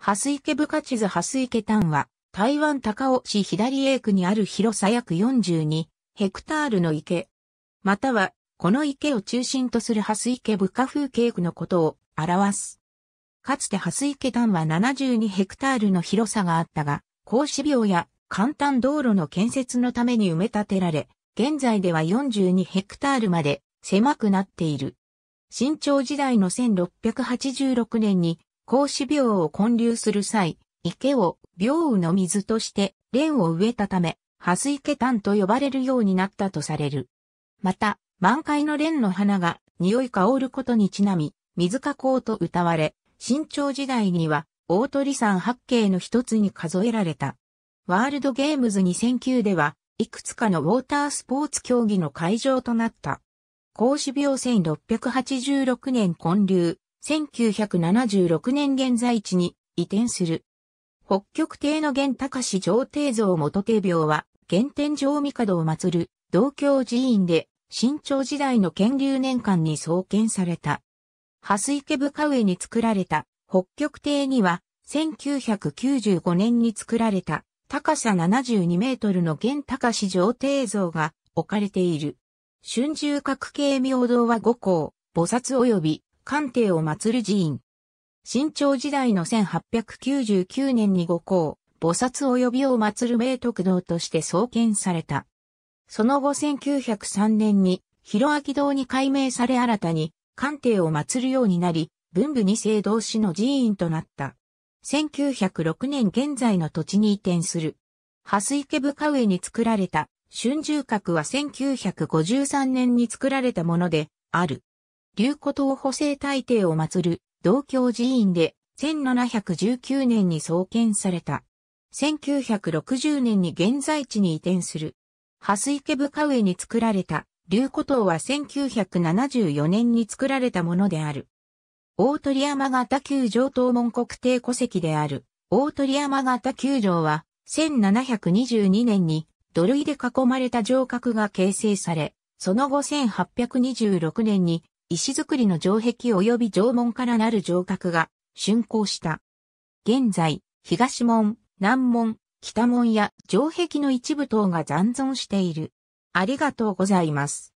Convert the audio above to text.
ハス池部活図ハス池丹は、台湾高尾市左英区にある広さ約42ヘクタールの池。または、この池を中心とするハス池部下風景区のことを表す。かつてハス池丹は72ヘクタールの広さがあったが、格子病や簡単道路の建設のために埋め立てられ、現在では42ヘクタールまで狭くなっている。新朝時代の1686年に孔子廟を混流する際、池を廟宇の水として蓮を植えたため、ハス池炭と呼ばれるようになったとされる。また、満開の蓮の花が匂い香ることにちなみ、水加工と歌われ、新朝時代には大鳥山八景の一つに数えられた。ワールドゲームズ2009では、いくつかのウォータースポーツ競技の会場となった。孔子廟1686年混流。1976年現在地に移転する。北極帝の玄高氏上帝像元帝廟は、玄天上帝を祀る、道教寺院で、新朝時代の建立年間に創建された。蓮池深上に作られた、北極帝には、1995年に作られた、高さ72メートルの玄高氏上帝像が置かれている。春秋閣系明堂は五校、菩薩及び官邸を祀る寺院。新朝時代の1899年に五校、菩薩及びを祀る明徳堂として創建された。その後1903年に、広明堂に改名され新たに、官邸を祀るようになり、文武二世同士の寺院となった。1906年現在の土地に移転する。蓮池深上に作られた、春秋閣は1953年に作られたもので、ある。龍古島補正大帝を祀る道教寺院で1719年に創建された。1960年に現在地に移転する。蓮池深上に作られた龍古島は1974年に作られたものである。大鳥山形球場東門国定戸籍である大鳥山形球場は1722年に土塁で囲まれた城郭が形成され、その後1826年に石造りの城壁及び城門からなる城郭が竣工した。現在、東門、南門、北門や城壁の一部等が残存している。ありがとうございます。